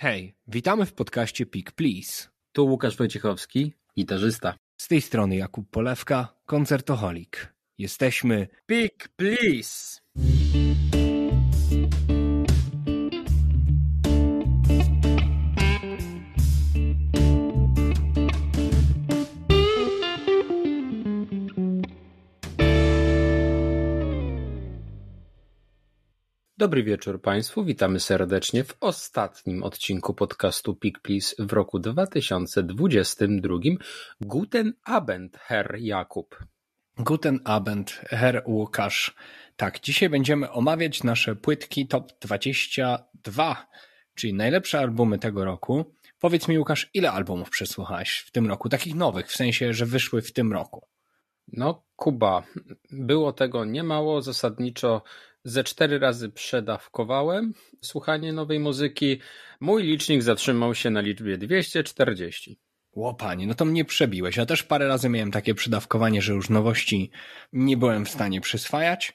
Hej, witamy w podcaście Pick Please. Tu Łukasz Wojciechowski, gitarzysta. Z tej strony Jakub Polewka, koncertoholik. Jesteśmy Pick Please! Dobry wieczór Państwu, witamy serdecznie w ostatnim odcinku podcastu Pikplis w roku 2022. Guten Abend, Herr Jakub. Guten Abend, Herr Łukasz. Tak, dzisiaj będziemy omawiać nasze płytki Top 22, czyli najlepsze albumy tego roku. Powiedz mi, Łukasz, ile albumów przesłuchałeś w tym roku? Takich nowych, w sensie, że wyszły w tym roku. No, Kuba, było tego niemało. Zasadniczo ze cztery razy przedawkowałem słuchanie nowej muzyki. Mój licznik zatrzymał się na liczbie 240. Łopanie, no to mnie przebiłeś. Ja też parę razy miałem takie przedawkowanie, że już nowości nie byłem w stanie przyswajać.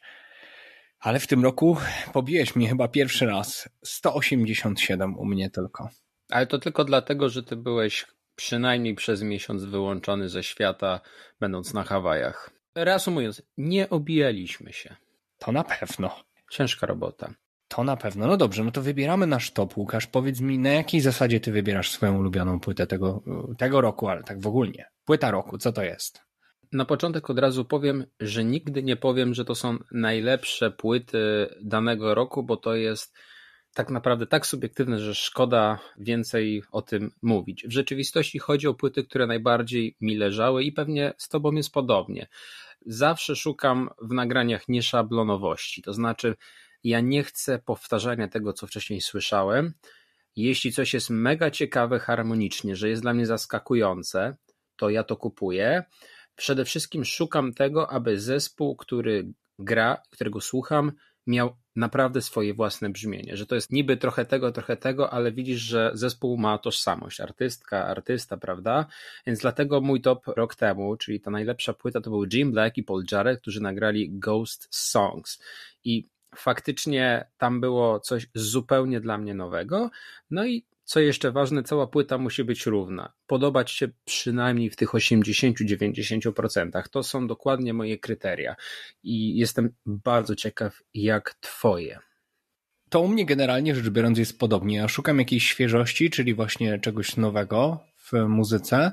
Ale w tym roku pobiłeś mnie chyba pierwszy raz. 187 u mnie tylko. Ale to tylko dlatego, że ty byłeś przynajmniej przez miesiąc wyłączony ze świata, będąc na Hawajach. Reasumując, nie obijaliśmy się. To na pewno. Ciężka robota. To na pewno. No dobrze, no to wybieramy nasz top. Łukasz, powiedz mi, na jakiej zasadzie ty wybierasz swoją ulubioną płytę tego, tego roku, ale tak w ogóle. Płyta roku, co to jest? Na początek od razu powiem, że nigdy nie powiem, że to są najlepsze płyty danego roku, bo to jest tak naprawdę tak subiektywne, że szkoda więcej o tym mówić. W rzeczywistości chodzi o płyty, które najbardziej mi leżały i pewnie z Tobą jest podobnie zawsze szukam w nagraniach nieszablonowości, to znaczy ja nie chcę powtarzania tego, co wcześniej słyszałem. Jeśli coś jest mega ciekawe harmonicznie, że jest dla mnie zaskakujące, to ja to kupuję. Przede wszystkim szukam tego, aby zespół, który gra, którego słucham, miał naprawdę swoje własne brzmienie, że to jest niby trochę tego, trochę tego, ale widzisz, że zespół ma tożsamość, artystka, artysta, prawda? Więc dlatego mój top rok temu, czyli ta najlepsza płyta to był Jim Black i Paul Jarrett, którzy nagrali Ghost Songs i faktycznie tam było coś zupełnie dla mnie nowego, no i co jeszcze ważne, cała płyta musi być równa, podobać się przynajmniej w tych 80-90%. To są dokładnie moje kryteria i jestem bardzo ciekaw, jak Twoje. To u mnie generalnie rzecz biorąc jest podobnie. Ja szukam jakiejś świeżości, czyli właśnie czegoś nowego w muzyce.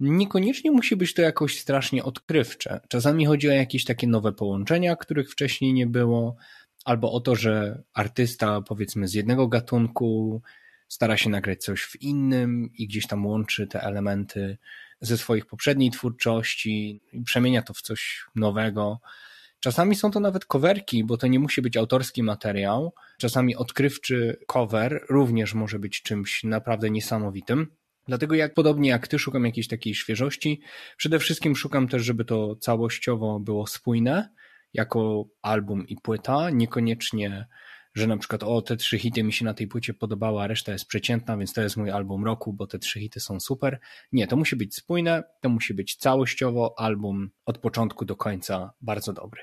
Niekoniecznie musi być to jakoś strasznie odkrywcze. Czasami chodzi o jakieś takie nowe połączenia, których wcześniej nie było, albo o to, że artysta powiedzmy z jednego gatunku stara się nagrać coś w innym i gdzieś tam łączy te elementy ze swoich poprzedniej twórczości i przemienia to w coś nowego. Czasami są to nawet coverki, bo to nie musi być autorski materiał. Czasami odkrywczy cover również może być czymś naprawdę niesamowitym. Dlatego jak podobnie jak ty szukam jakiejś takiej świeżości, przede wszystkim szukam też, żeby to całościowo było spójne jako album i płyta, niekoniecznie że na przykład o, te trzy hity mi się na tej płycie podobały, a reszta jest przeciętna, więc to jest mój album roku, bo te trzy hity są super. Nie, to musi być spójne, to musi być całościowo album od początku do końca bardzo dobry.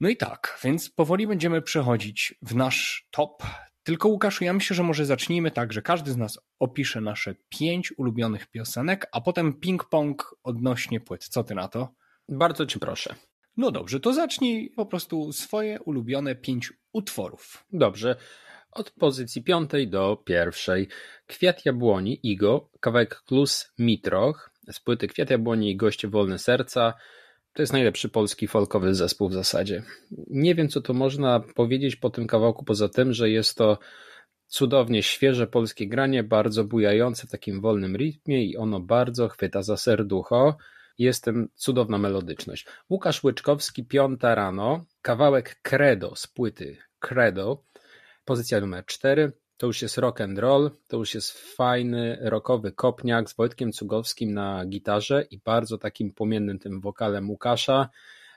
No i tak, więc powoli będziemy przechodzić w nasz top. Tylko Łukaszu, ja myślę, że może zacznijmy tak, że każdy z nas opisze nasze pięć ulubionych piosenek, a potem ping-pong odnośnie płyt. Co ty na to? Bardzo ci proszę. No dobrze, to zacznij po prostu swoje ulubione pięć utworów. Dobrze. Od pozycji piątej do pierwszej. Kwiat jabłoni, Igo, kawałek Klus, Mitroch, z płyty Kwiat jabłoni i Goście Wolne Serca. To jest najlepszy polski folkowy zespół w zasadzie. Nie wiem, co to można powiedzieć po tym kawałku, poza tym, że jest to cudownie świeże polskie granie, bardzo bujające w takim wolnym rytmie i ono bardzo chwyta za serducho. Jestem cudowna melodyczność. Łukasz Łyczkowski, piąta rano, kawałek Credo z płyty Credo, pozycja numer cztery. To już jest rock and roll, to już jest fajny rockowy kopniak z Wojtkiem Cugowskim na gitarze i bardzo takim płomiennym tym wokalem Łukasza.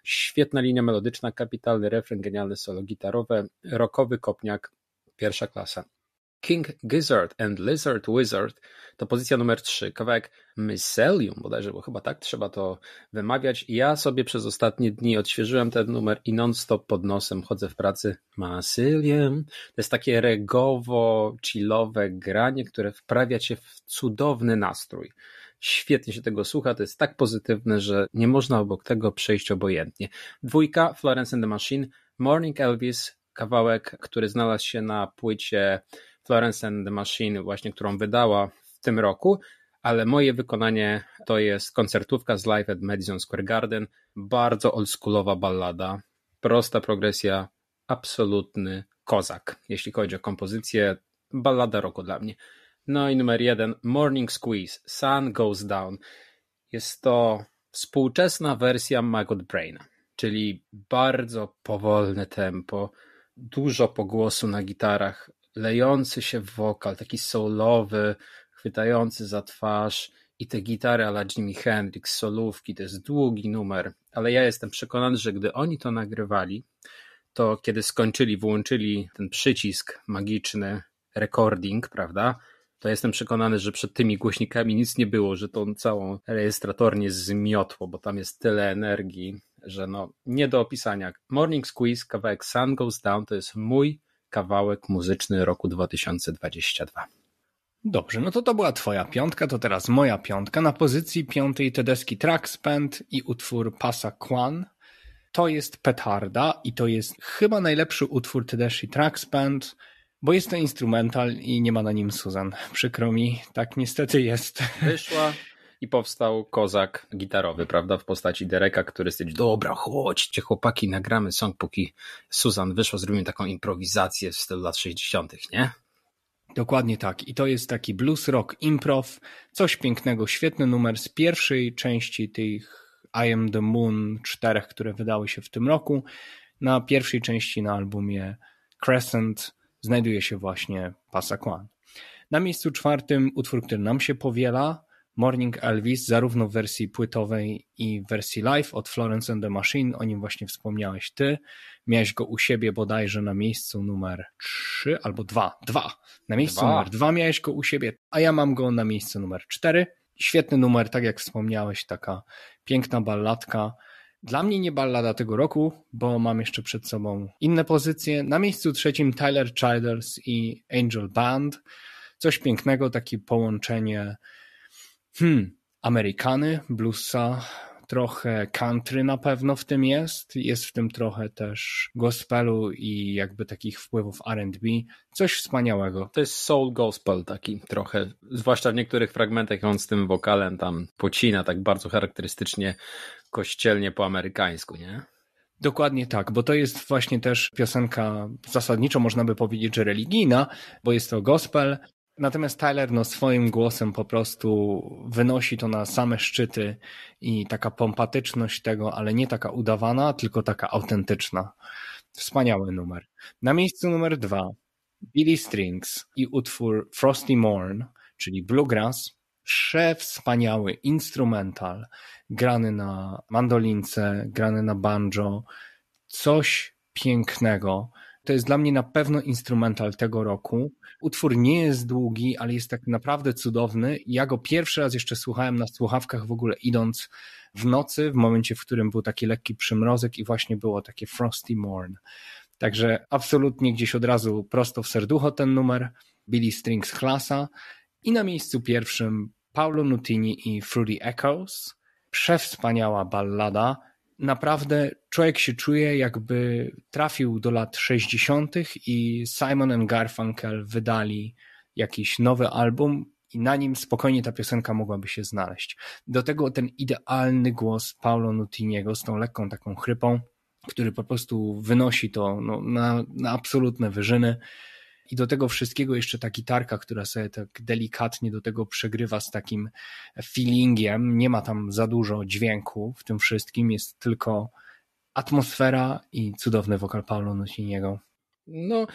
Świetna linia melodyczna, kapitalny refren, genialne solo gitarowe, rockowy kopniak, pierwsza klasa. King Gizzard and Lizard Wizard to pozycja numer 3, kawałek Mycelium bodajże, bo chyba tak trzeba to wymawiać. Ja sobie przez ostatnie dni odświeżyłem ten numer i non-stop pod nosem chodzę w pracy Masyliem. To jest takie regowo-chillowe granie, które wprawia cię w cudowny nastrój. Świetnie się tego słucha, to jest tak pozytywne, że nie można obok tego przejść obojętnie. Dwójka, Florence and the Machine, Morning Elvis, kawałek, który znalazł się na płycie Florence and the Machine, właśnie którą wydała w tym roku, ale moje wykonanie to jest koncertówka z live at Madison Square Garden, bardzo oldschoolowa ballada, prosta progresja, absolutny kozak, jeśli chodzi o kompozycję, ballada roku dla mnie. No i numer jeden, Morning Squeeze, Sun Goes Down. Jest to współczesna wersja Maggot Braina, czyli bardzo powolne tempo, dużo pogłosu na gitarach, lejący się wokal, taki soulowy, chwytający za twarz i te gitary ala Jimi Hendrix, solówki, to jest długi numer, ale ja jestem przekonany, że gdy oni to nagrywali, to kiedy skończyli, włączyli ten przycisk magiczny recording, prawda, to jestem przekonany, że przed tymi głośnikami nic nie było, że tą całą rejestratornię zmiotło, bo tam jest tyle energii, że no nie do opisania. Morning Squeeze, kawałek Sun Goes Down to jest mój kawałek muzyczny roku 2022. Dobrze, no to to była twoja piątka, to teraz moja piątka. Na pozycji piątej Tedeski Trackspend i utwór Pasa Kwan. To jest petarda i to jest chyba najlepszy utwór Tedeshi Trackspend, bo jest to instrumental i nie ma na nim Susan. Przykro mi, tak niestety jest. Wyszła i powstał kozak gitarowy, prawda, w postaci Dereka, który stwierdził, dobra, chodźcie chłopaki, nagramy song, póki Susan wyszła, zrobimy taką improwizację w stylu lat 60., nie? Dokładnie tak. I to jest taki blues rock improv, coś pięknego, świetny numer z pierwszej części tych I Am The Moon czterech, które wydały się w tym roku. Na pierwszej części na albumie Crescent znajduje się właśnie Pasakwan. Na miejscu czwartym utwór, który nam się powiela, Morning Elvis zarówno w wersji płytowej i w wersji live od Florence and the Machine, o nim właśnie wspomniałeś ty. Miałeś go u siebie bodajże na miejscu numer 3 albo 2. 2. Na miejscu dwa. numer 2 miałeś go u siebie, a ja mam go na miejscu numer 4. Świetny numer, tak jak wspomniałeś, taka piękna balladka. Dla mnie nie ballada tego roku, bo mam jeszcze przed sobą inne pozycje. Na miejscu trzecim Tyler Childers i Angel Band. Coś pięknego, takie połączenie Hmm, Amerykany, bluesa, trochę country na pewno w tym jest. Jest w tym trochę też gospelu i jakby takich wpływów RB. Coś wspaniałego. To jest soul gospel taki trochę. Zwłaszcza w niektórych fragmentach on z tym wokalem tam pocina tak bardzo charakterystycznie kościelnie po amerykańsku, nie? Dokładnie tak, bo to jest właśnie też piosenka zasadniczo można by powiedzieć, że religijna, bo jest to gospel, Natomiast Tyler no, swoim głosem po prostu wynosi to na same szczyty i taka pompatyczność tego, ale nie taka udawana, tylko taka autentyczna. Wspaniały numer. Na miejscu numer dwa Billy Strings i utwór Frosty Morn, czyli Bluegrass, przewspaniały instrumental, grany na mandolince, grany na banjo, coś pięknego. To jest dla mnie na pewno instrumental tego roku. Utwór nie jest długi, ale jest tak naprawdę cudowny. Ja go pierwszy raz jeszcze słuchałem na słuchawkach w ogóle idąc w nocy, w momencie, w którym był taki lekki przymrozek i właśnie było takie frosty morn. Także absolutnie gdzieś od razu prosto w serducho ten numer. Billy Strings Klasa i na miejscu pierwszym Paolo Nutini i Fruity Echoes. Przewspaniała ballada, naprawdę człowiek się czuje, jakby trafił do lat 60. i Simon i Garfunkel wydali jakiś nowy album i na nim spokojnie ta piosenka mogłaby się znaleźć. Do tego ten idealny głos Paolo Nutiniego z tą lekką taką chrypą, który po prostu wynosi to no, na, na absolutne wyżyny. I do tego wszystkiego jeszcze ta gitarka, która sobie tak delikatnie do tego przegrywa z takim feelingiem. Nie ma tam za dużo dźwięku w tym wszystkim, jest tylko atmosfera i cudowny wokal Paulo Nusiniego. No,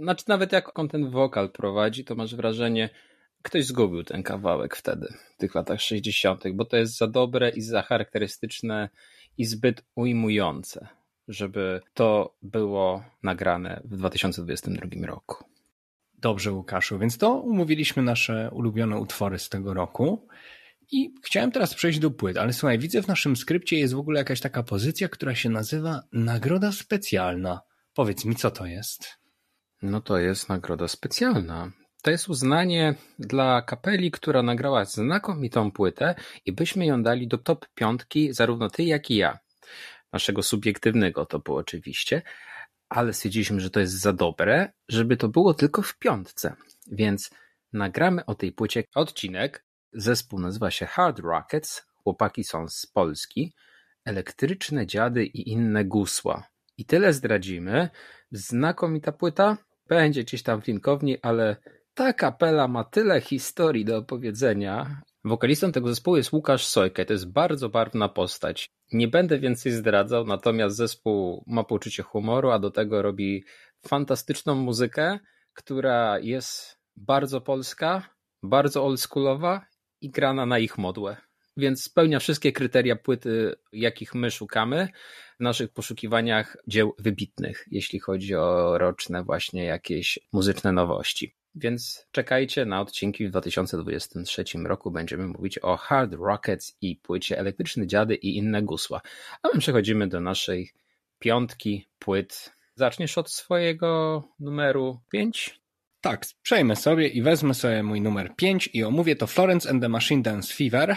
znaczy nawet jak on ten wokal prowadzi, to masz wrażenie, ktoś zgubił ten kawałek wtedy, w tych latach 60., bo to jest za dobre i za charakterystyczne i zbyt ujmujące, żeby to było nagrane w 2022 roku. Dobrze, Łukaszu, więc to umówiliśmy nasze ulubione utwory z tego roku. I chciałem teraz przejść do płyt, ale słuchaj, widzę w naszym skrypcie jest w ogóle jakaś taka pozycja, która się nazywa Nagroda Specjalna. Powiedz mi, co to jest? No to jest nagroda specjalna. To jest uznanie dla kapeli, która nagrała znakomitą płytę i byśmy ją dali do top piątki, zarówno ty, jak i ja. Naszego subiektywnego topu oczywiście, ale stwierdziliśmy, że to jest za dobre, żeby to było tylko w piątce. Więc nagramy o tej płycie odcinek. Zespół nazywa się Hard Rockets, chłopaki są z Polski, elektryczne dziady i inne gusła. I tyle zdradzimy. Znakomita płyta będzie gdzieś tam w linkowni, ale ta kapela ma tyle historii do opowiedzenia Wokalistą tego zespołu jest Łukasz Sojke. to jest bardzo barwna postać. Nie będę więcej zdradzał, natomiast zespół ma poczucie humoru, a do tego robi fantastyczną muzykę, która jest bardzo polska, bardzo oldschoolowa i grana na ich modłę. Więc spełnia wszystkie kryteria płyty, jakich my szukamy w naszych poszukiwaniach dzieł wybitnych, jeśli chodzi o roczne właśnie jakieś muzyczne nowości. Więc czekajcie na odcinki w 2023 roku. Będziemy mówić o Hard Rockets i płycie Elektryczne Dziady i inne gusła. A my przechodzimy do naszej piątki płyt. Zaczniesz od swojego numeru 5? Tak, przejmę sobie i wezmę sobie mój numer 5 i omówię to Florence and the Machine Dance Fever.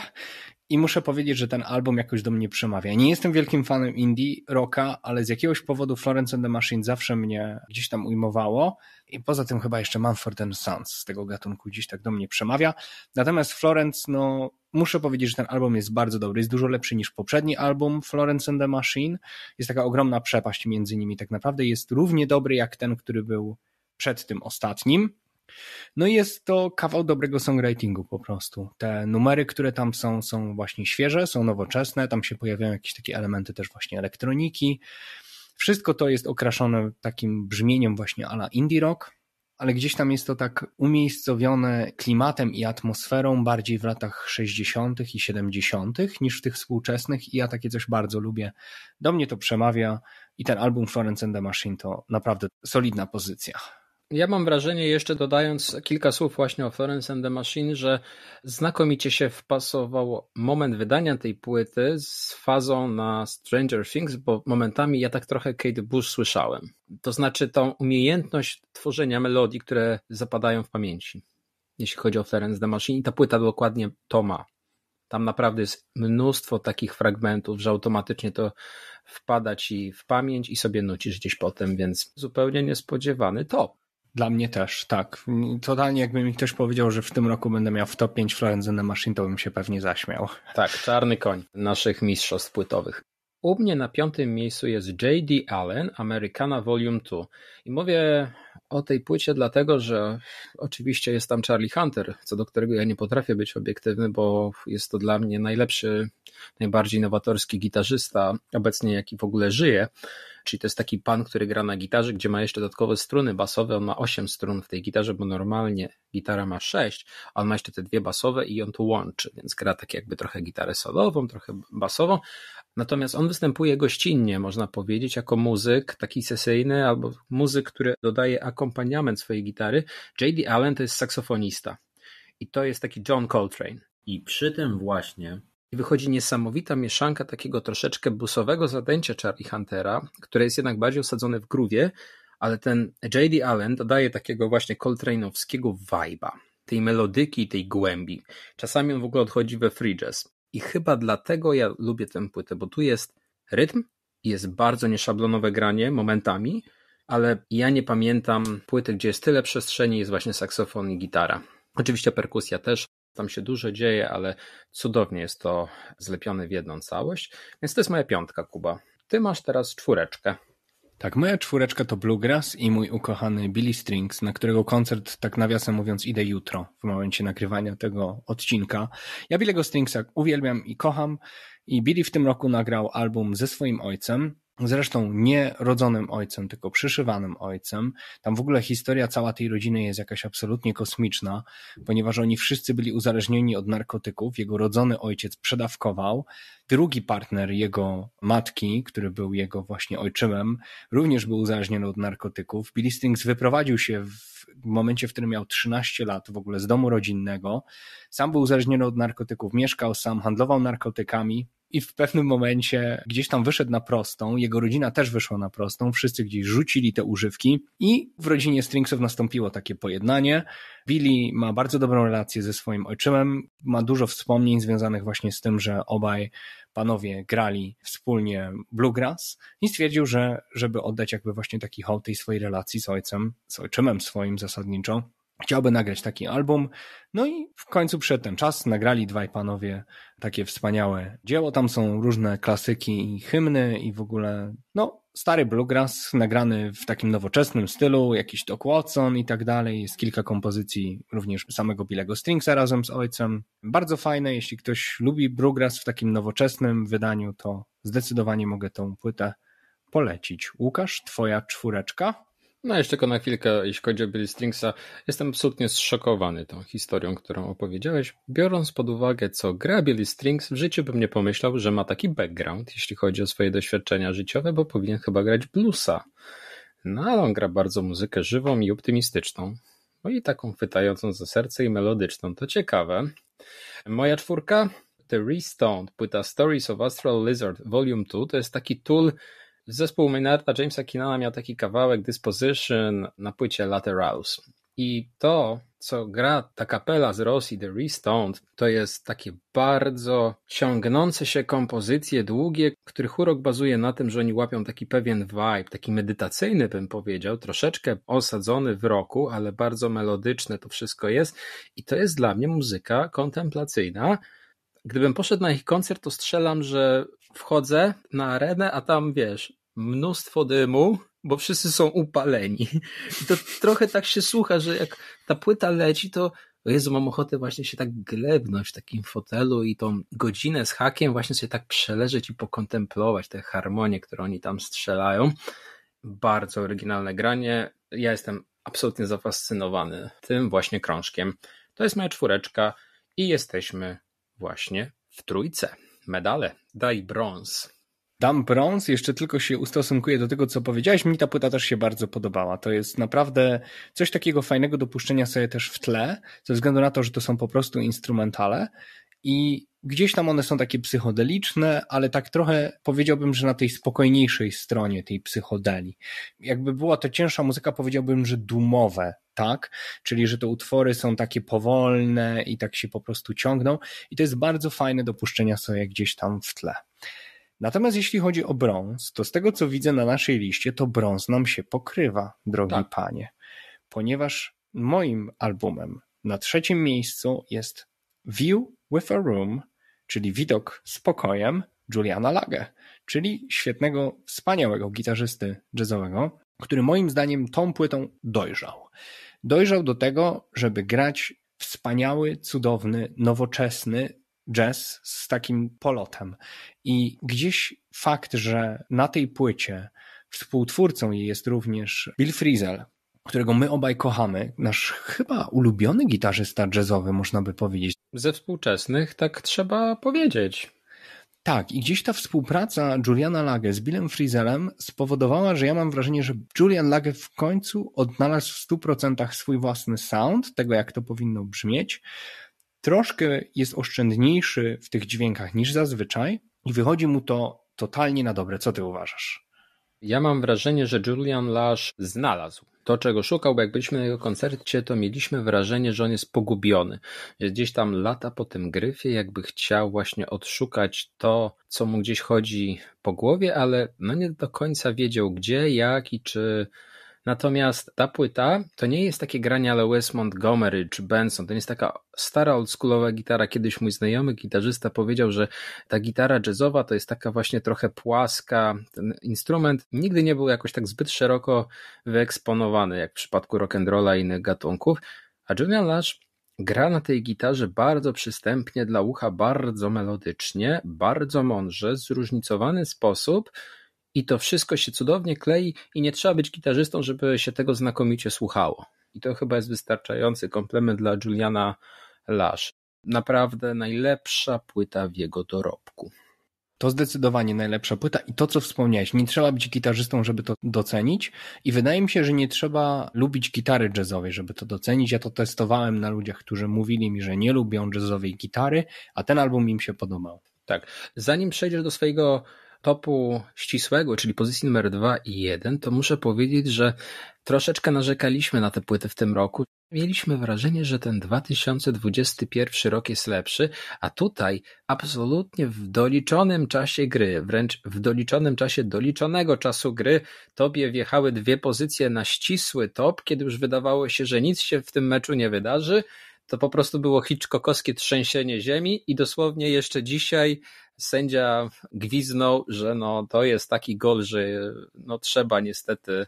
I muszę powiedzieć, że ten album jakoś do mnie przemawia. Nie jestem wielkim fanem indie, rocka, ale z jakiegoś powodu Florence and the Machine zawsze mnie gdzieś tam ujmowało. I poza tym chyba jeszcze Manford and Sons z tego gatunku gdzieś tak do mnie przemawia. Natomiast Florence, no muszę powiedzieć, że ten album jest bardzo dobry. Jest dużo lepszy niż poprzedni album Florence and the Machine. Jest taka ogromna przepaść między nimi tak naprawdę. Jest równie dobry jak ten, który był przed tym ostatnim. No i jest to kawał dobrego songwritingu po prostu. Te numery, które tam są, są właśnie świeże, są nowoczesne, tam się pojawiają jakieś takie elementy też właśnie elektroniki. Wszystko to jest okraszone takim brzmieniem właśnie ala indie rock, ale gdzieś tam jest to tak umiejscowione klimatem i atmosferą bardziej w latach 60. i 70. niż w tych współczesnych i ja takie coś bardzo lubię. Do mnie to przemawia i ten album Florence and the Machine to naprawdę solidna pozycja. Ja mam wrażenie, jeszcze dodając kilka słów właśnie o Florence and the Machine, że znakomicie się wpasował moment wydania tej płyty z fazą na Stranger Things, bo momentami ja tak trochę Kate Bush słyszałem. To znaczy tą umiejętność tworzenia melodii, które zapadają w pamięci, jeśli chodzi o Florence the Machine. I ta płyta dokładnie to ma. Tam naprawdę jest mnóstwo takich fragmentów, że automatycznie to wpada ci w pamięć i sobie nucisz gdzieś potem, więc zupełnie niespodziewany top. Dla mnie też, tak. Totalnie jakby mi ktoś powiedział, że w tym roku będę miał w top 5 na Machine, to bym się pewnie zaśmiał. Tak, czarny koń naszych mistrzostw płytowych. U mnie na piątym miejscu jest J.D. Allen, Americana Volume 2. I mówię o tej płycie dlatego, że oczywiście jest tam Charlie Hunter, co do którego ja nie potrafię być obiektywny, bo jest to dla mnie najlepszy, najbardziej nowatorski gitarzysta obecnie, jaki w ogóle żyje. Czyli to jest taki pan, który gra na gitarze, gdzie ma jeszcze dodatkowe struny basowe. On ma 8 strun w tej gitarze, bo normalnie gitara ma 6, a on ma jeszcze te dwie basowe i on to łączy, więc gra tak jakby trochę gitarę solową, trochę basową. Natomiast on występuje gościnnie, można powiedzieć, jako muzyk taki sesyjny albo muzyk, który dodaje akompaniament swojej gitary. J.D. Allen to jest saksofonista i to jest taki John Coltrane. I przy tym właśnie i wychodzi niesamowita mieszanka takiego troszeczkę bluesowego zadęcia Charlie Huntera, które jest jednak bardziej osadzone w gruwie, ale ten J.D. Allen dodaje takiego właśnie Coltrane'owskiego vibe'a, tej melodyki, tej głębi. Czasami on w ogóle odchodzi we free jazz. I chyba dlatego ja lubię tę płytę, bo tu jest rytm i jest bardzo nieszablonowe granie momentami, ale ja nie pamiętam płyty, gdzie jest tyle przestrzeni, jest właśnie saksofon i gitara. Oczywiście perkusja też, tam się dużo dzieje, ale cudownie jest to zlepione w jedną całość. Więc to jest moja piątka, Kuba. Ty masz teraz czwóreczkę. Tak, moja czwóreczka to Bluegrass i mój ukochany Billy Strings, na którego koncert, tak nawiasem mówiąc, idę jutro, w momencie nagrywania tego odcinka. Ja Billego Stringsa uwielbiam i kocham i Billy w tym roku nagrał album ze swoim ojcem, zresztą nie rodzonym ojcem, tylko przyszywanym ojcem. Tam w ogóle historia cała tej rodziny jest jakaś absolutnie kosmiczna, ponieważ oni wszyscy byli uzależnieni od narkotyków. Jego rodzony ojciec przedawkował. Drugi partner jego matki, który był jego właśnie ojczymem, również był uzależniony od narkotyków. Billy Stings wyprowadził się w momencie, w którym miał 13 lat w ogóle z domu rodzinnego. Sam był uzależniony od narkotyków, mieszkał sam, handlował narkotykami i w pewnym momencie gdzieś tam wyszedł na prostą, jego rodzina też wyszła na prostą, wszyscy gdzieś rzucili te używki i w rodzinie Stringsów nastąpiło takie pojednanie. Billy ma bardzo dobrą relację ze swoim ojczymem, ma dużo wspomnień związanych właśnie z tym, że obaj panowie grali wspólnie bluegrass i stwierdził, że żeby oddać jakby właśnie taki hołd tej swojej relacji z ojcem, z ojczymem swoim zasadniczo, chciałby nagrać taki album. No i w końcu przyszedł ten czas, nagrali dwaj panowie takie wspaniałe dzieło. Tam są różne klasyki i hymny i w ogóle, no, stary bluegrass nagrany w takim nowoczesnym stylu, jakiś Doc Watson i tak dalej. Jest kilka kompozycji również samego Bilego Stringsa razem z ojcem. Bardzo fajne, jeśli ktoś lubi bluegrass w takim nowoczesnym wydaniu, to zdecydowanie mogę tą płytę polecić. Łukasz, twoja czwóreczka? No jeszcze tylko na chwilkę, jeśli chodzi o Billy Stringsa, jestem absolutnie zszokowany tą historią, którą opowiedziałeś. Biorąc pod uwagę, co gra Billy Strings, w życiu bym nie pomyślał, że ma taki background, jeśli chodzi o swoje doświadczenia życiowe, bo powinien chyba grać bluesa. No ale on gra bardzo muzykę żywą i optymistyczną. No i taką chwytającą za serce i melodyczną. To ciekawe. Moja czwórka, The Restone, płyta Stories of Astral Lizard Volume 2, to jest taki tool Zespół Maynarda Jamesa Kinana miał taki kawałek Disposition na płycie Laterals. I to, co gra ta kapela z Rosji, The Restoned, to jest takie bardzo ciągnące się kompozycje długie, których urok bazuje na tym, że oni łapią taki pewien vibe, taki medytacyjny bym powiedział, troszeczkę osadzony w roku, ale bardzo melodyczne to wszystko jest. I to jest dla mnie muzyka kontemplacyjna. Gdybym poszedł na ich koncert, to strzelam, że wchodzę na arenę, a tam wiesz, mnóstwo dymu, bo wszyscy są upaleni. I to trochę tak się słucha, że jak ta płyta leci, to o Jezu, mam ochotę właśnie się tak glebnąć w takim fotelu i tą godzinę z hakiem właśnie sobie tak przeleżeć i pokontemplować te harmonie, które oni tam strzelają. Bardzo oryginalne granie. Ja jestem absolutnie zafascynowany tym właśnie krążkiem. To jest moja czwóreczka i jesteśmy właśnie w trójce. Medale, daj brąz. Dam brąz, jeszcze tylko się ustosunkuję do tego, co powiedziałeś. Mi ta płyta też się bardzo podobała. To jest naprawdę coś takiego fajnego do puszczenia sobie też w tle, ze względu na to, że to są po prostu instrumentale i gdzieś tam one są takie psychodeliczne, ale tak trochę powiedziałbym, że na tej spokojniejszej stronie tej psychodeli. Jakby była to cięższa muzyka, powiedziałbym, że dumowe, tak? Czyli, że te utwory są takie powolne i tak się po prostu ciągną i to jest bardzo fajne do puszczenia sobie gdzieś tam w tle. Natomiast jeśli chodzi o brąz, to z tego co widzę na naszej liście, to brąz nam się pokrywa, drogi tak. panie. Ponieważ moim albumem na trzecim miejscu jest View with a Room, czyli widok z pokojem Juliana Lage, czyli świetnego, wspaniałego gitarzysty jazzowego, który moim zdaniem tą płytą dojrzał. Dojrzał do tego, żeby grać wspaniały, cudowny, nowoczesny, jazz z takim polotem. I gdzieś fakt, że na tej płycie współtwórcą jej jest również Bill Frisell, którego my obaj kochamy, nasz chyba ulubiony gitarzysta jazzowy, można by powiedzieć. Ze współczesnych tak trzeba powiedzieć. Tak, i gdzieś ta współpraca Juliana Lage z Billem Frizelem spowodowała, że ja mam wrażenie, że Julian Lage w końcu odnalazł w 100% swój własny sound, tego jak to powinno brzmieć troszkę jest oszczędniejszy w tych dźwiękach niż zazwyczaj i wychodzi mu to totalnie na dobre. Co ty uważasz? Ja mam wrażenie, że Julian Lash znalazł to, czego szukał, bo jak byliśmy na jego koncercie, to mieliśmy wrażenie, że on jest pogubiony. Gdzieś tam lata po tym gryfie, jakby chciał właśnie odszukać to, co mu gdzieś chodzi po głowie, ale no nie do końca wiedział gdzie, jak i czy Natomiast ta płyta to nie jest takie granie ale Wes Montgomery czy Benson, to nie jest taka stara oldschoolowa gitara. Kiedyś mój znajomy gitarzysta powiedział, że ta gitara jazzowa to jest taka właśnie trochę płaska. Ten instrument nigdy nie był jakoś tak zbyt szeroko wyeksponowany jak w przypadku rock'n'rolla i innych gatunków. A Julian Lash gra na tej gitarze bardzo przystępnie dla ucha, bardzo melodycznie, bardzo mądrze, zróżnicowany sposób – i to wszystko się cudownie klei i nie trzeba być gitarzystą, żeby się tego znakomicie słuchało. I to chyba jest wystarczający komplement dla Juliana Lasz. Naprawdę najlepsza płyta w jego dorobku. To zdecydowanie najlepsza płyta i to, co wspomniałeś, nie trzeba być gitarzystą, żeby to docenić i wydaje mi się, że nie trzeba lubić gitary jazzowej, żeby to docenić. Ja to testowałem na ludziach, którzy mówili mi, że nie lubią jazzowej gitary, a ten album im się podobał. Tak. Zanim przejdziesz do swojego topu ścisłego, czyli pozycji numer 2 i 1, to muszę powiedzieć, że troszeczkę narzekaliśmy na tę płytę w tym roku. Mieliśmy wrażenie, że ten 2021 rok jest lepszy, a tutaj absolutnie w doliczonym czasie gry, wręcz w doliczonym czasie doliczonego czasu gry, tobie wjechały dwie pozycje na ścisły top, kiedy już wydawało się, że nic się w tym meczu nie wydarzy to po prostu było hitchcockowskie trzęsienie ziemi i dosłownie jeszcze dzisiaj sędzia gwiznął, że no, to jest taki gol, że no, trzeba niestety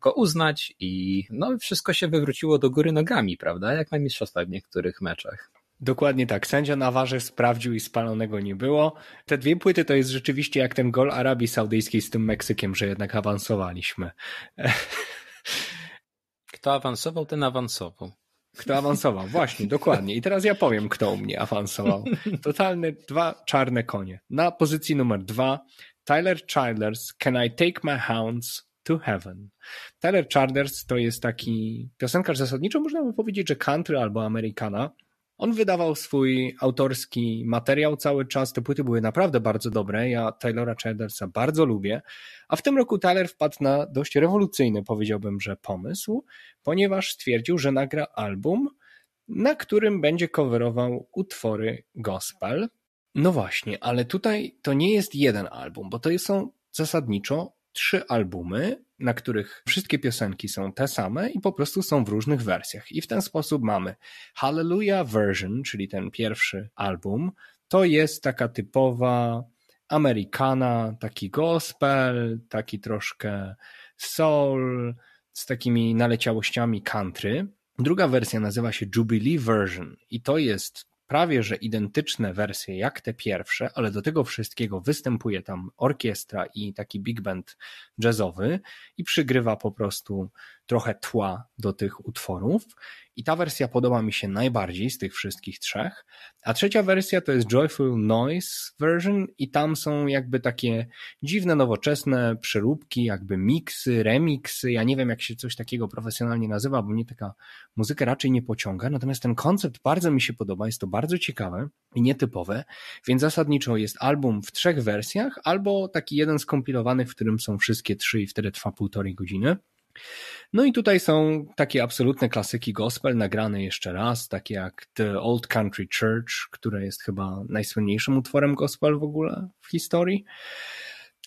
go uznać i no, wszystko się wywróciło do góry nogami, prawda? Jak na mistrzostwach w niektórych meczach. Dokładnie tak. Sędzia na warze sprawdził i spalonego nie było. Te dwie płyty to jest rzeczywiście jak ten gol Arabii Saudyjskiej z tym Meksykiem, że jednak awansowaliśmy. Kto awansował, ten awansował. Kto awansował? Właśnie, dokładnie. I teraz ja powiem, kto u mnie awansował. Totalne dwa czarne konie. Na pozycji numer dwa Tyler Childers, Can I Take My Hounds to Heaven. Tyler Childers to jest taki piosenkarz zasadniczo, można by powiedzieć, że country albo amerykana on wydawał swój autorski materiał cały czas. Te płyty były naprawdę bardzo dobre. Ja Taylora Childersa bardzo lubię. A w tym roku Tyler wpadł na dość rewolucyjny, powiedziałbym, że pomysł, ponieważ stwierdził, że nagra album, na którym będzie coverował utwory gospel. No właśnie, ale tutaj to nie jest jeden album, bo to są zasadniczo trzy albumy, na których wszystkie piosenki są te same i po prostu są w różnych wersjach. I w ten sposób mamy Hallelujah Version, czyli ten pierwszy album. To jest taka typowa Amerykana, taki gospel, taki troszkę soul, z takimi naleciałościami country. Druga wersja nazywa się Jubilee Version i to jest prawie że identyczne wersje jak te pierwsze, ale do tego wszystkiego występuje tam orkiestra i taki big band jazzowy i przygrywa po prostu trochę tła do tych utworów i ta wersja podoba mi się najbardziej z tych wszystkich trzech. A trzecia wersja to jest Joyful Noise Version i tam są jakby takie dziwne, nowoczesne przeróbki, jakby miksy, remixy. Ja nie wiem, jak się coś takiego profesjonalnie nazywa, bo mnie taka muzyka raczej nie pociąga. Natomiast ten koncept bardzo mi się podoba, jest to bardzo ciekawe i nietypowe, więc zasadniczo jest album w trzech wersjach albo taki jeden skompilowany, w którym są wszystkie trzy i wtedy trwa półtorej godziny. No i tutaj są takie absolutne klasyki gospel, nagrane jeszcze raz, takie jak The Old Country Church, które jest chyba najsłynniejszym utworem gospel w ogóle w historii.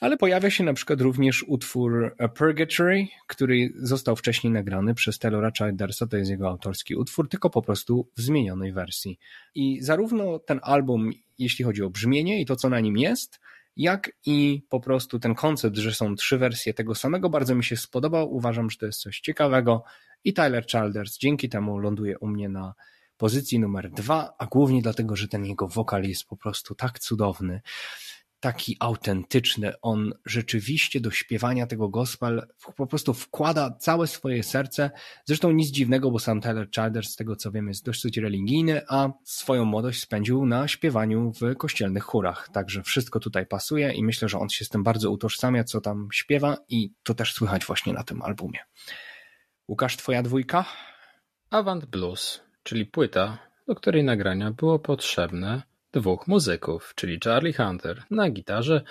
Ale pojawia się na przykład również utwór A Purgatory, który został wcześniej nagrany przez Taylora Childersa, to jest jego autorski utwór, tylko po prostu w zmienionej wersji. I zarówno ten album, jeśli chodzi o brzmienie i to, co na nim jest, jak i po prostu ten koncept, że są trzy wersje tego samego, bardzo mi się spodobał. Uważam, że to jest coś ciekawego i Tyler Childers dzięki temu ląduje u mnie na pozycji numer dwa, a głównie dlatego, że ten jego wokal jest po prostu tak cudowny taki autentyczny. On rzeczywiście do śpiewania tego gospel po prostu wkłada całe swoje serce. Zresztą nic dziwnego, bo sam Tyler Childers, z tego co wiem, jest dosyć religijny, a swoją młodość spędził na śpiewaniu w kościelnych chórach. Także wszystko tutaj pasuje i myślę, że on się z tym bardzo utożsamia, co tam śpiewa i to też słychać właśnie na tym albumie. Łukasz, twoja dwójka? Avant Blues, czyli płyta, do której nagrania było potrzebne dwóch muzyków, czyli Charlie Hunter na gitarze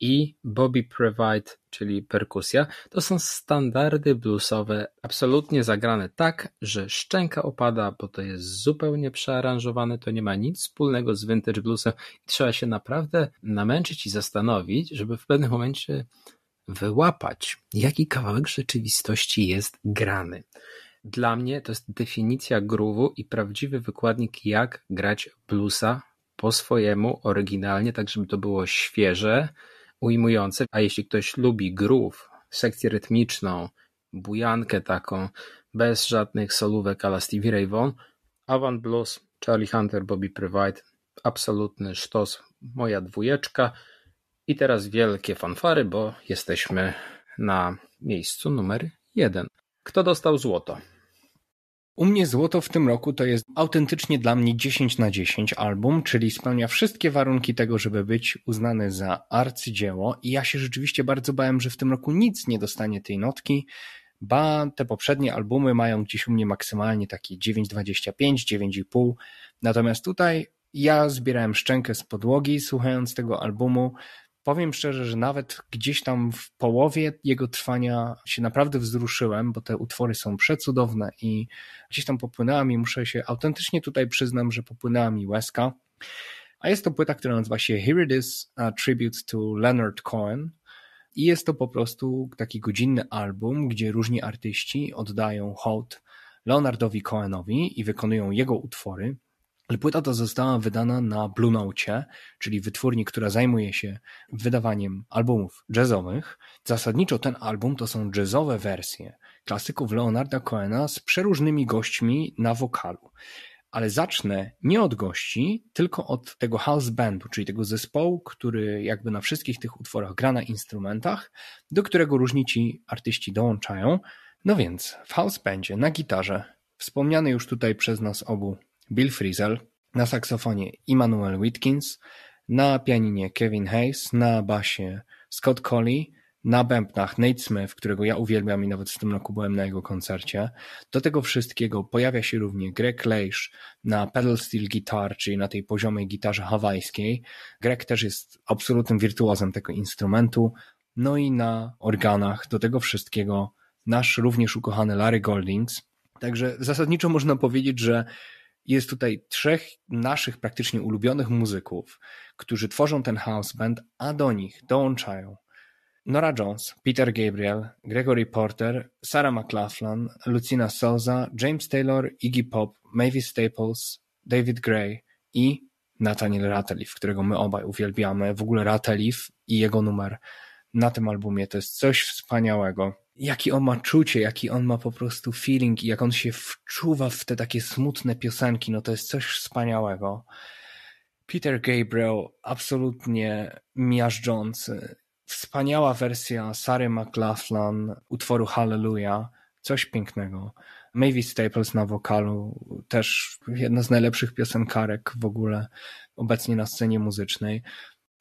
i Bobby Previte, czyli perkusja, to są standardy bluesowe, absolutnie zagrane tak, że szczęka opada, bo to jest zupełnie przearanżowane, to nie ma nic wspólnego z vintage bluesem. Trzeba się naprawdę namęczyć i zastanowić, żeby w pewnym momencie wyłapać, jaki kawałek rzeczywistości jest grany. Dla mnie to jest definicja groove'u i prawdziwy wykładnik, jak grać bluesa po swojemu, oryginalnie, tak żeby to było świeże, ujmujące, a jeśli ktoś lubi groove, sekcję rytmiczną, bujankę taką, bez żadnych solówek ala Stevie Ray Vaughan, Avant Blues, Charlie Hunter, Bobby Private, absolutny sztos, moja dwójeczka i teraz wielkie fanfary, bo jesteśmy na miejscu numer jeden. Kto dostał złoto? U mnie Złoto w tym roku to jest autentycznie dla mnie 10 na 10 album, czyli spełnia wszystkie warunki tego, żeby być uznany za arcydzieło i ja się rzeczywiście bardzo bałem, że w tym roku nic nie dostanie tej notki, ba te poprzednie albumy mają gdzieś u mnie maksymalnie taki 9,25, 9,5, natomiast tutaj ja zbierałem szczękę z podłogi słuchając tego albumu, Powiem szczerze, że nawet gdzieś tam w połowie jego trwania się naprawdę wzruszyłem, bo te utwory są przecudowne i gdzieś tam popłynęła mi, muszę się autentycznie tutaj przyznam, że popłynęła mi łezka. A jest to płyta, która nazywa się Here It Is, a Tribute to Leonard Cohen. I jest to po prostu taki godzinny album, gdzie różni artyści oddają hołd Leonardowi Cohenowi i wykonują jego utwory. Płyta ta została wydana na Blue Note, czyli wytwórni, która zajmuje się wydawaniem albumów jazzowych. Zasadniczo ten album to są jazzowe wersje klasyków Leonarda Cohena z przeróżnymi gośćmi na wokalu. Ale zacznę nie od gości, tylko od tego house bandu, czyli tego zespołu, który jakby na wszystkich tych utworach gra na instrumentach, do którego różni ci artyści dołączają. No więc w house bandzie na gitarze wspomniany już tutaj przez nas obu Bill Frisell, na saksofonie Immanuel Witkins, na pianinie Kevin Hayes, na basie Scott Colley, na bębnach Nate Smith, którego ja uwielbiam i nawet w tym roku byłem na jego koncercie. Do tego wszystkiego pojawia się również Greg Leish na pedal steel guitar, czyli na tej poziomej gitarze hawajskiej. Greg też jest absolutnym wirtuozem tego instrumentu. No i na organach do tego wszystkiego nasz również ukochany Larry Goldings. Także zasadniczo można powiedzieć, że jest tutaj trzech naszych praktycznie ulubionych muzyków, którzy tworzą ten house band, a do nich dołączają Nora Jones, Peter Gabriel, Gregory Porter, Sarah McLachlan, Lucina Souza, James Taylor, Iggy Pop, Mavis Staples, David Gray i Nathaniel Rateliff, którego my obaj uwielbiamy. W ogóle Rateliff i jego numer na tym albumie to jest coś wspaniałego. Jaki on ma czucie, jaki on ma po prostu feeling i jak on się wczuwa w te takie smutne piosenki, no to jest coś wspaniałego. Peter Gabriel, absolutnie miażdżący. Wspaniała wersja Sary McLachlan utworu Hallelujah, coś pięknego. Mavis Staples na wokalu, też jedna z najlepszych piosenkarek w ogóle obecnie na scenie muzycznej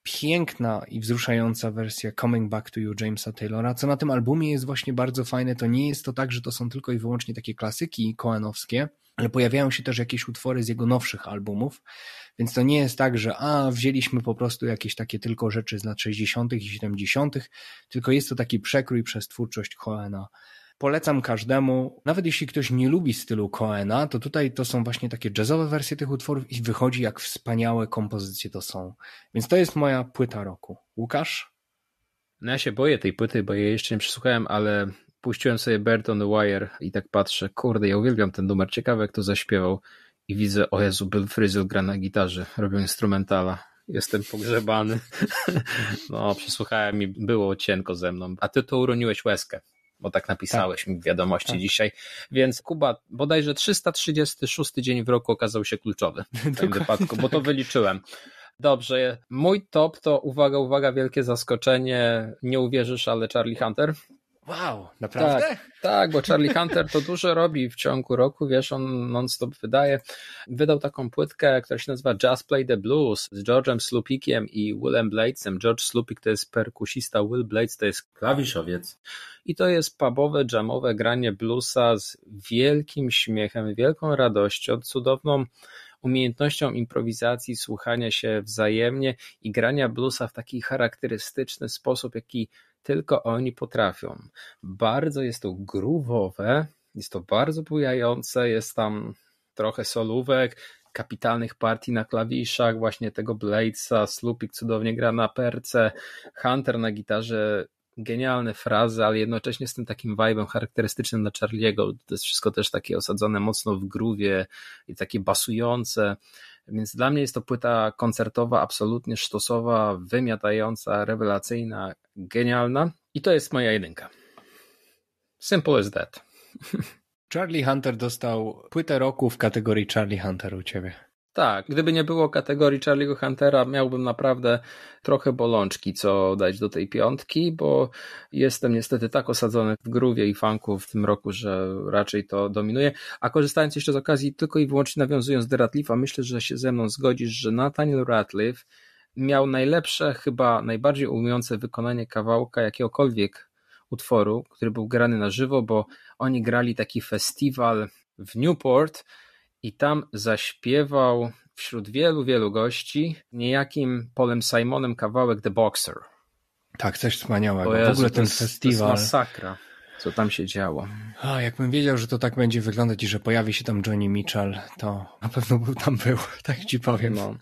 piękna i wzruszająca wersja Coming Back to You Jamesa Taylora. Co na tym albumie jest właśnie bardzo fajne, to nie jest to tak, że to są tylko i wyłącznie takie klasyki koanowskie, ale pojawiają się też jakieś utwory z jego nowszych albumów, więc to nie jest tak, że a, wzięliśmy po prostu jakieś takie tylko rzeczy z lat 60. i 70., tylko jest to taki przekrój przez twórczość Koena. Polecam każdemu, nawet jeśli ktoś nie lubi stylu Coena, to tutaj to są właśnie takie jazzowe wersje tych utworów i wychodzi jak wspaniałe kompozycje to są. Więc to jest moja płyta roku. Łukasz? No ja się boję tej płyty, bo jej jeszcze nie przesłuchałem, ale puściłem sobie Bird on the Wire i tak patrzę, kurde, ja uwielbiam ten numer, ciekawe jak to zaśpiewał i widzę, o Jezu, Bill Frizzle gra na gitarze, robią instrumentala. Jestem pogrzebany. No, przesłuchałem i było cienko ze mną. A ty to uroniłeś łezkę bo tak napisałeś tak. mi w wiadomości tak. dzisiaj. Więc Kuba, bodajże 336 dzień w roku okazał się kluczowy w tym wypadku, bo to tak. wyliczyłem. Dobrze, mój top to uwaga, uwaga, wielkie zaskoczenie. Nie uwierzysz, ale Charlie Hunter. Wow, naprawdę? Tak, tak, bo Charlie Hunter to dużo robi w ciągu roku, wiesz, on non-stop wydaje. Wydał taką płytkę, która się nazywa Just Play the Blues z George'em Slupikiem i Willem Bladesem. George Slupik to jest perkusista, Will Blades to jest klawiszowiec. I to jest pubowe, jamowe granie bluesa z wielkim śmiechem, wielką radością, cudowną umiejętnością improwizacji, słuchania się wzajemnie i grania bluesa w taki charakterystyczny sposób, jaki tylko oni potrafią. Bardzo jest to gruwowe, jest to bardzo bujające, jest tam trochę solówek, kapitalnych partii na klawiszach, właśnie tego Bladesa, Slupik cudownie gra na perce, Hunter na gitarze, genialne frazy, ale jednocześnie z tym takim vibe'em charakterystycznym dla Charlie'ego. To jest wszystko też takie osadzone mocno w gruwie i takie basujące. Więc dla mnie jest to płyta koncertowa, absolutnie sztosowa, wymiatająca, rewelacyjna, genialna. I to jest moja jedynka. Simple as that. Charlie Hunter dostał płytę roku w kategorii Charlie Hunter u ciebie. Tak, gdyby nie było kategorii Charlie'ego Huntera, miałbym naprawdę trochę bolączki, co dać do tej piątki, bo jestem niestety tak osadzony w gruwie i funku w tym roku, że raczej to dominuje. A korzystając jeszcze z okazji, tylko i wyłącznie nawiązując do Ratliffa, myślę, że się ze mną zgodzisz, że Nathaniel Ratliff miał najlepsze, chyba najbardziej umiejące wykonanie kawałka jakiegokolwiek utworu, który był grany na żywo, bo oni grali taki festiwal w Newport, i tam zaśpiewał wśród wielu, wielu gości niejakim Polem Simonem kawałek The Boxer. Tak, coś wspaniałego. Jezu, w ogóle ten jest, festiwal. To jest masakra, co tam się działo. A, jakbym wiedział, że to tak będzie wyglądać i że pojawi się tam Johnny Mitchell, to na pewno był tam był, tak ci powiem. No.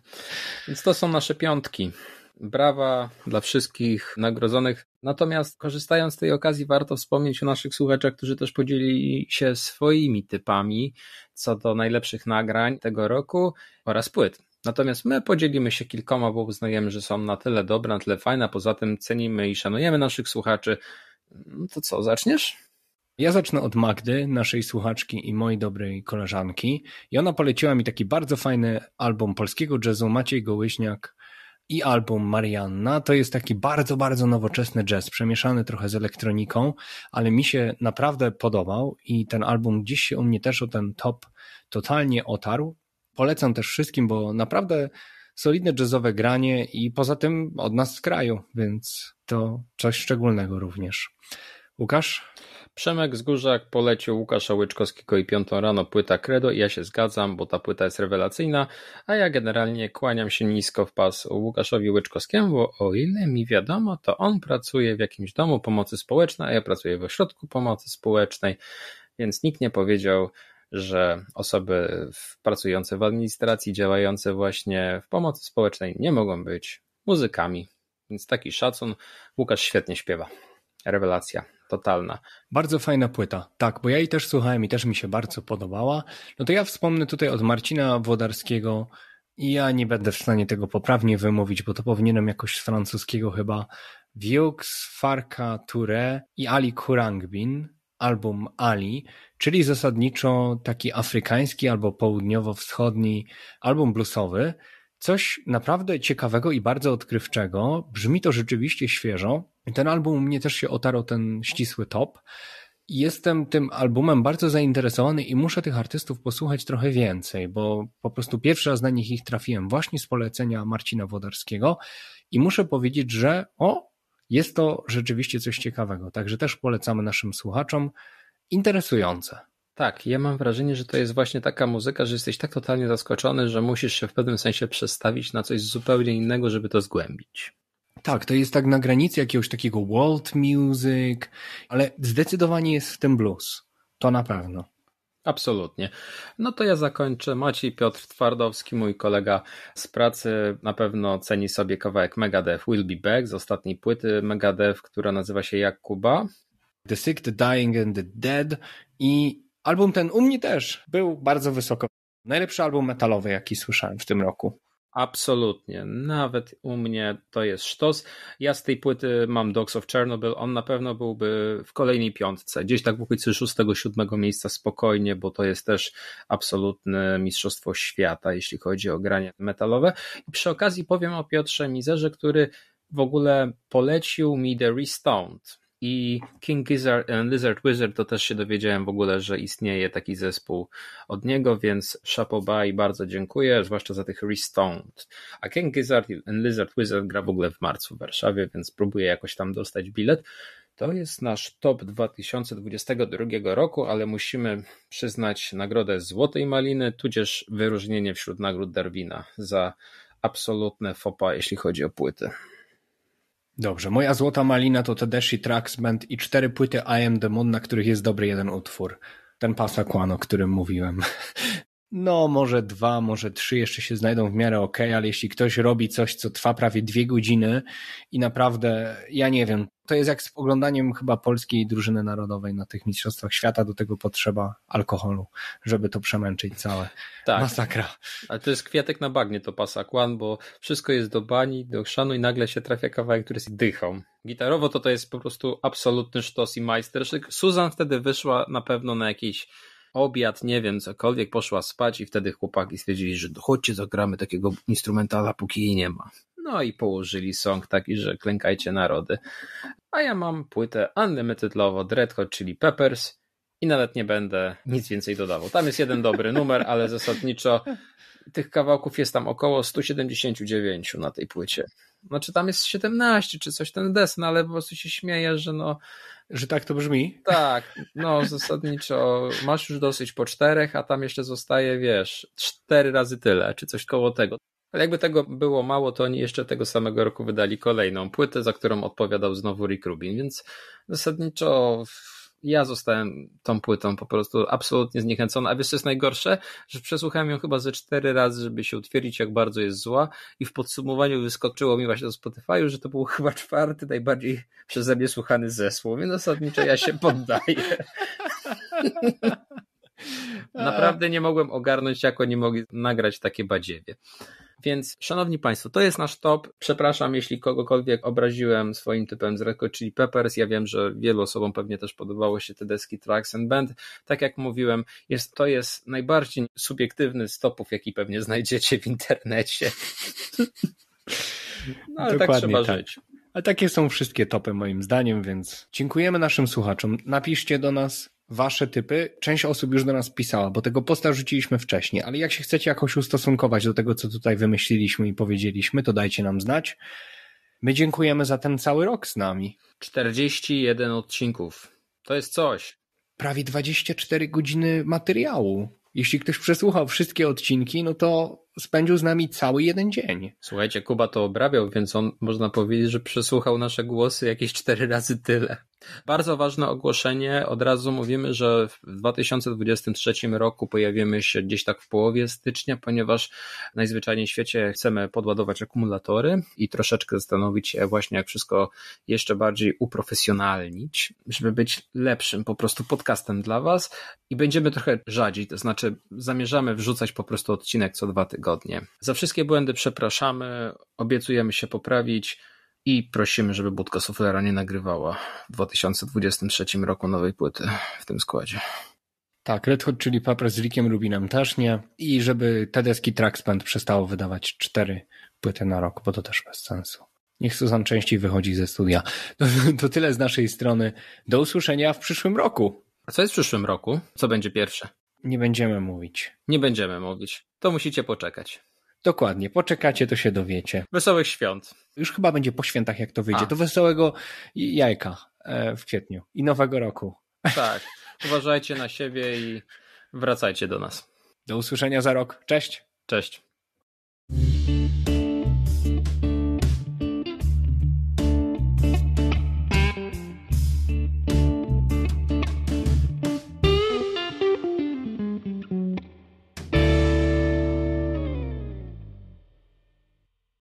Więc to są nasze piątki. Brawa dla wszystkich nagrodzonych Natomiast korzystając z tej okazji warto wspomnieć o naszych słuchaczach, którzy też podzielili się swoimi typami co do najlepszych nagrań tego roku oraz płyt. Natomiast my podzielimy się kilkoma, bo uznajemy, że są na tyle dobre, na tyle fajne. Poza tym cenimy i szanujemy naszych słuchaczy. No to co, zaczniesz? Ja zacznę od Magdy, naszej słuchaczki i mojej dobrej koleżanki. I ona poleciła mi taki bardzo fajny album polskiego jazzu Maciej Gołyśniak, i album Marianna to jest taki bardzo, bardzo nowoczesny jazz, przemieszany trochę z elektroniką, ale mi się naprawdę podobał i ten album dziś się u mnie też o ten top totalnie otarł. Polecam też wszystkim, bo naprawdę solidne jazzowe granie i poza tym od nas z kraju, więc to coś szczególnego również. Łukasz? Przemek z Górzak polecił Łukasza Łyczkowskiego i piątą rano płyta Credo i ja się zgadzam, bo ta płyta jest rewelacyjna, a ja generalnie kłaniam się nisko w pas Łukaszowi Łyczkowskiemu, bo o ile mi wiadomo, to on pracuje w jakimś domu pomocy społecznej, a ja pracuję w ośrodku pomocy społecznej, więc nikt nie powiedział, że osoby pracujące w administracji, działające właśnie w pomocy społecznej nie mogą być muzykami. Więc taki szacun. Łukasz świetnie śpiewa. Rewelacja totalna. Bardzo fajna płyta. Tak, bo ja jej też słuchałem i też mi się bardzo podobała. No to ja wspomnę tutaj od Marcina Wodarskiego. Ja nie będę w stanie tego poprawnie wymówić, bo to powinienem jakoś z francuskiego chyba. Vieux Farka Touré i Ali Kurangbin, album Ali, czyli zasadniczo taki afrykański albo południowo-wschodni album bluesowy. Coś naprawdę ciekawego i bardzo odkrywczego. Brzmi to rzeczywiście świeżo. Ten album u mnie też się otarł ten ścisły top. Jestem tym albumem bardzo zainteresowany i muszę tych artystów posłuchać trochę więcej, bo po prostu pierwszy raz na nich ich trafiłem właśnie z polecenia Marcina Wodarskiego i muszę powiedzieć, że o, jest to rzeczywiście coś ciekawego. Także też polecamy naszym słuchaczom. Interesujące. Tak, ja mam wrażenie, że to jest właśnie taka muzyka, że jesteś tak totalnie zaskoczony, że musisz się w pewnym sensie przestawić na coś zupełnie innego, żeby to zgłębić. Tak, to jest tak na granicy jakiegoś takiego world music, ale zdecydowanie jest w tym blues. To na pewno. Absolutnie. No to ja zakończę. Maciej Piotr Twardowski, mój kolega z pracy, na pewno ceni sobie kawałek Megadeth Will Be Back z ostatniej płyty Megadeth, która nazywa się Jak Kuba. The Sick, The Dying and The Dead i Album ten u mnie też był bardzo wysoko. Najlepszy album metalowy, jaki słyszałem w tym roku. Absolutnie. Nawet u mnie to jest sztos. Ja z tej płyty mam Dogs of Chernobyl. On na pewno byłby w kolejnej piątce. Gdzieś tak w okolicy 6-7 miejsca spokojnie, bo to jest też absolutne mistrzostwo świata, jeśli chodzi o granie metalowe. I przy okazji powiem o Piotrze Mizerze, który w ogóle polecił mi The Restoned. I King Gizzard and e, Lizard Wizard to też się dowiedziałem w ogóle, że istnieje taki zespół od niego, więc chapeau bye, bardzo dziękuję, zwłaszcza za tych Restoned. A King Gizzard and Lizard Wizard gra w ogóle w marcu w Warszawie, więc próbuję jakoś tam dostać bilet. To jest nasz top 2022 roku, ale musimy przyznać nagrodę Złotej Maliny, tudzież wyróżnienie wśród nagród Darwina za absolutne fopa, jeśli chodzi o płyty. Dobrze, moja złota malina to Tedeschi Band i cztery płyty I Am The Moon, na których jest dobry jeden utwór. Ten pasek o którym mówiłem. No, może dwa, może trzy jeszcze się znajdą w miarę ok, ale jeśli ktoś robi coś, co trwa prawie dwie godziny i naprawdę, ja nie wiem, to jest jak z oglądaniem chyba polskiej drużyny narodowej na tych mistrzostwach świata, do tego potrzeba alkoholu, żeby to przemęczyć całe. Tak. Masakra. Ale to jest kwiatek na bagnie to pasakłan, bo wszystko jest do bani, do szanu i nagle się trafia kawałek, który jest dychą. Gitarowo to to jest po prostu absolutny sztos i majsterszyk. Susan wtedy wyszła na pewno na jakiś obiad, nie wiem, cokolwiek, poszła spać i wtedy chłopaki stwierdzili, że no chodźcie, zagramy takiego instrumentala, póki jej nie ma. No i położyli song taki, że klękajcie narody. A ja mam płytę Unlimited Love od Red Hot Chili Peppers i nawet nie będę nic więcej dodawał. Tam jest jeden dobry numer, ale zasadniczo tych kawałków jest tam około 179 na tej płycie. Znaczy tam jest 17 czy coś ten des, no ale po prostu się śmieję, że no że tak to brzmi. Tak, no zasadniczo masz już dosyć po czterech, a tam jeszcze zostaje, wiesz, cztery razy tyle, czy coś koło tego. Ale jakby tego było mało, to oni jeszcze tego samego roku wydali kolejną płytę, za którą odpowiadał znowu Rick Rubin, więc zasadniczo ja zostałem tą płytą po prostu absolutnie zniechęcony. A wiesz, co jest najgorsze? Że przesłuchałem ją chyba ze cztery razy, żeby się utwierdzić, jak bardzo jest zła. I w podsumowaniu wyskoczyło mi właśnie do Spotify, że to był chyba czwarty najbardziej przeze mnie słuchany zespół. Więc zasadniczo ja się poddaję. Naprawdę nie mogłem ogarnąć, jak oni mogli nagrać takie badziewie. Więc, szanowni państwo, to jest nasz top. Przepraszam, jeśli kogokolwiek obraziłem swoim typem z Red Hot Chili Peppers. Ja wiem, że wielu osobom pewnie też podobało się te deski Tracks and Band. Tak jak mówiłem, jest, to jest najbardziej subiektywny z topów, jaki pewnie znajdziecie w internecie. No ale tak Dokładnie tak trzeba tak. żyć. A takie są wszystkie topy moim zdaniem, więc dziękujemy naszym słuchaczom. Napiszcie do nas, wasze typy, część osób już do nas pisała, bo tego posta rzuciliśmy wcześniej, ale jak się chcecie jakoś ustosunkować do tego, co tutaj wymyśliliśmy i powiedzieliśmy, to dajcie nam znać. My dziękujemy za ten cały rok z nami. 41 odcinków. To jest coś. Prawie 24 godziny materiału. Jeśli ktoś przesłuchał wszystkie odcinki, no to spędził z nami cały jeden dzień. Słuchajcie, Kuba to obrabiał, więc on można powiedzieć, że przesłuchał nasze głosy jakieś cztery razy tyle. Bardzo ważne ogłoszenie. Od razu mówimy, że w 2023 roku pojawimy się gdzieś tak w połowie stycznia, ponieważ najzwyczajniej w świecie chcemy podładować akumulatory i troszeczkę zastanowić się właśnie, jak wszystko jeszcze bardziej uprofesjonalnić, żeby być lepszym po prostu podcastem dla Was i będziemy trochę rzadziej, to znaczy zamierzamy wrzucać po prostu odcinek co dwa tygodnie. Za wszystkie błędy przepraszamy, obiecujemy się poprawić. I prosimy, żeby Budka Suflera nie nagrywała w 2023 roku nowej płyty w tym składzie. Tak, Red Hot czyli Peppers z Rickiem Rubinem też nie. I żeby Tedeski Traxband przestało wydawać cztery płyty na rok, bo to też bez sensu. Niech Susan częściej wychodzi ze studia. To, to tyle z naszej strony. Do usłyszenia w przyszłym roku. A co jest w przyszłym roku? Co będzie pierwsze? Nie będziemy mówić. Nie będziemy mówić. To musicie poczekać. Dokładnie, poczekacie, to się dowiecie. Wesołych świąt. Już chyba będzie po świętach, jak to wyjdzie. A. To wesołego jajka e, w kwietniu i nowego roku. Tak. Uważajcie na siebie i wracajcie do nas. Do usłyszenia za rok. Cześć. Cześć.